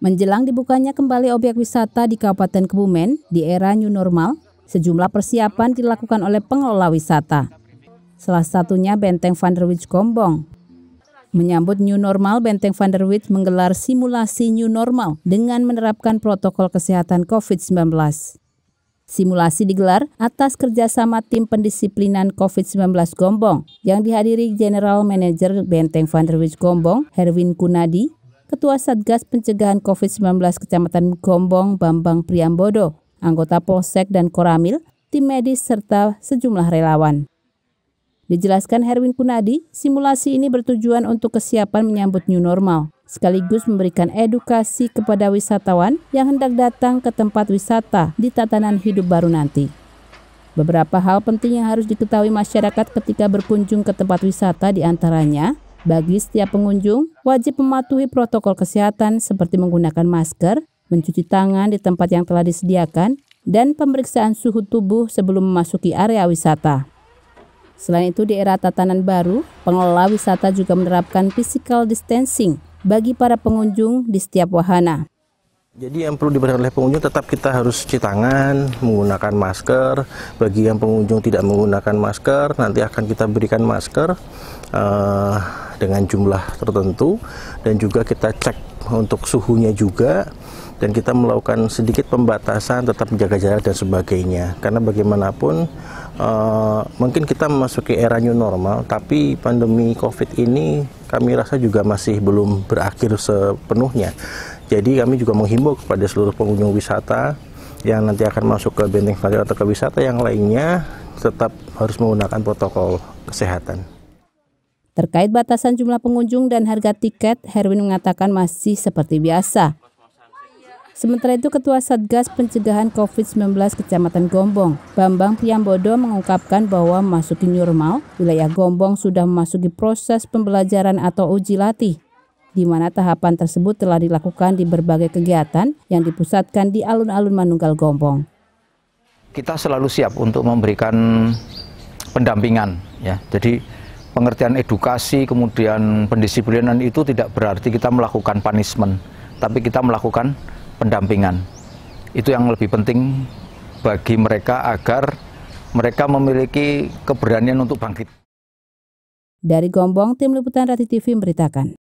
Menjelang dibukanya kembali obyek wisata di Kabupaten Kebumen di era new normal, sejumlah persiapan dilakukan oleh pengelola wisata. Salah satunya Benteng Van der Vanderwijk Gombong. Menyambut new normal, Benteng Van der Vanderwijk menggelar simulasi new normal dengan menerapkan protokol kesehatan COVID-19. Simulasi digelar atas kerjasama tim pendisiplinan COVID-19 Gombong yang dihadiri General Manager Benteng Van der Vanderwijk Gombong, Herwin Kunadi, Ketua Satgas Pencegahan COVID-19 Kecamatan Gombong Bambang Priambodo, anggota Polsek dan Koramil, tim medis serta sejumlah relawan. Dijelaskan Herwin Kunadi, simulasi ini bertujuan untuk kesiapan menyambut new normal, sekaligus memberikan edukasi kepada wisatawan yang hendak datang ke tempat wisata di tatanan hidup baru nanti. Beberapa hal penting yang harus diketahui masyarakat ketika berkunjung ke tempat wisata diantaranya bagi setiap pengunjung, wajib mematuhi protokol kesehatan seperti menggunakan masker, mencuci tangan di tempat yang telah disediakan, dan pemeriksaan suhu tubuh sebelum memasuki area wisata. Selain itu, di era tatanan baru, pengelola wisata juga menerapkan physical distancing bagi para pengunjung di setiap wahana. Jadi yang perlu diperhatikan oleh pengunjung tetap kita harus cuci tangan, menggunakan masker. Bagi yang pengunjung tidak menggunakan masker, nanti akan kita berikan masker uh, dengan jumlah tertentu dan juga kita cek untuk suhunya juga dan kita melakukan sedikit pembatasan tetap menjaga jarak dan sebagainya karena bagaimanapun uh, mungkin kita memasuki era new normal tapi pandemi covid ini kami rasa juga masih belum berakhir sepenuhnya jadi kami juga menghimbau kepada seluruh pengunjung wisata yang nanti akan masuk ke benteng valir atau ke wisata yang lainnya tetap harus menggunakan protokol kesehatan. Terkait batasan jumlah pengunjung dan harga tiket, Herwin mengatakan masih seperti biasa. Sementara itu, Ketua Satgas Pencegahan COVID-19 Kecamatan Gombong, Bambang Priambodo mengungkapkan bahwa memasuki normal, wilayah Gombong sudah memasuki proses pembelajaran atau uji latih, di mana tahapan tersebut telah dilakukan di berbagai kegiatan yang dipusatkan di alun-alun Manunggal Gombong. Kita selalu siap untuk memberikan pendampingan, ya. Jadi pengertian edukasi kemudian pendisiplinan itu tidak berarti kita melakukan punishment tapi kita melakukan pendampingan itu yang lebih penting bagi mereka agar mereka memiliki keberanian untuk bangkit. Dari Gombong, Tim Liputan Rati TV memberitakan.